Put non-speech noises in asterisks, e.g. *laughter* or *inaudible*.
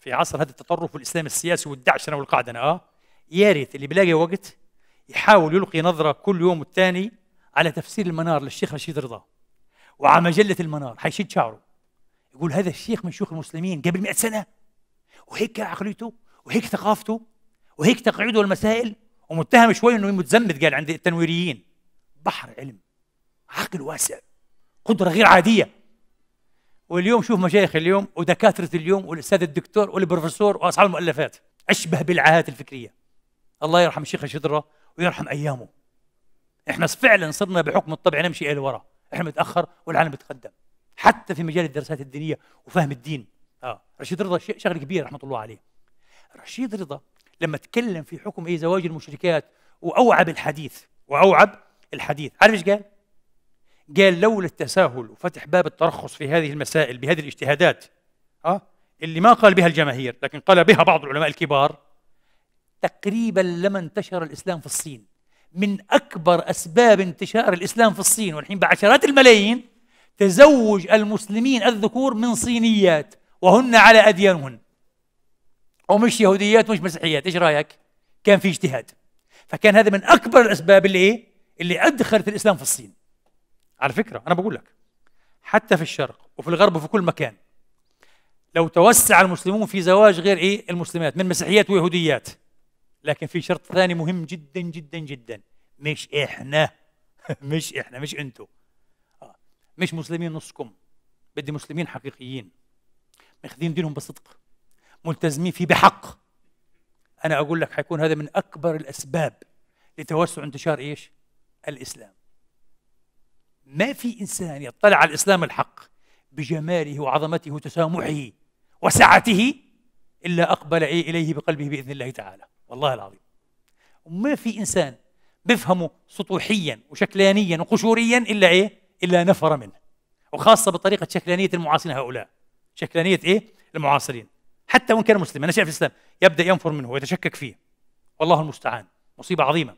في عصر هذا التطرف والاسلام السياسي والدعشنه والقعدنه اه يا ريت اللي بلاقي وقت يحاول يلقي نظره كل يوم والثاني على تفسير المنار للشيخ رشيد رضا وعلى مجله المنار حيشد شعره يقول هذا الشيخ من شيوخ المسلمين قبل 100 سنه وهيك عقليته وهيك ثقافته وهيك تقعيده المسائل ومتهم شوي انه متزمت قال عند التنويريين بحر علم عقل واسع قدره غير عاديه واليوم شوف مشايخ اليوم ودكاترة اليوم والأستاذ الدكتور والبروفيسور وأصحاب المؤلفات أشبه بالعاهات الفكرية الله يرحم الشيخ شدرة ويرحم أيامه إحنا فعلا صرنا بحكم الطبع نمشي إلى وراء إحنا متأخر والعالم بتقدم حتى في مجال الدراسات الدينية وفهم الدين آه. رشيد رضا شغل كبير رحمة الله عليه رشيد رضا لما تكلم في حكم أي زواج المشركات وأوعب الحديث وأوعب الحديث عارف ايش قال؟ قال لولا التساهل وفتح باب الترخص في هذه المسائل بهذه الاجتهادات أه؟ اللي ما قال بها الجماهير لكن قال بها بعض العلماء الكبار تقريبا لما انتشر الإسلام في الصين من أكبر أسباب انتشار الإسلام في الصين والحين بعشرات الملايين تزوج المسلمين الذكور من صينيات وهن على أديانهن ومش يهوديات ومش مسيحيات ايش رايك كان في اجتهاد فكان هذا من اكبر الاسباب اللي ايه اللي ادخلت الاسلام في الصين على فكرة أنا بقول لك حتى في الشرق وفي الغرب وفي كل مكان لو توسع المسلمون في زواج غير إيه المسلمات من مسيحيات ويهوديات لكن في شرط ثاني مهم جدا جدا جدا مش إحنا *laughs* مش إحنا مش أنتوا آه. مش مسلمين نصكم بدي مسلمين حقيقيين ماخذين دينهم بصدق ملتزمين فيه بحق أنا أقول لك حيكون هذا من أكبر الأسباب لتوسع انتشار إيش الإسلام ما في إنسان يطلع على الإسلام الحق بجماله وعظمته وتسامحه وسعته إلا أقبل إليه بقلبه بإذن الله تعالى والله العظيم وما في إنسان بفهمه سطوحيا وشكلانيا وقشوريا إلا إيه؟ إلا نفر منه وخاصة بطريقة شكلانية المعاصرين هؤلاء شكلانية إيه؟ المعاصرين حتى وإن كان مسلما أنا شايف الإسلام يبدأ ينفر منه ويتشكك فيه والله المستعان مصيبة عظيمة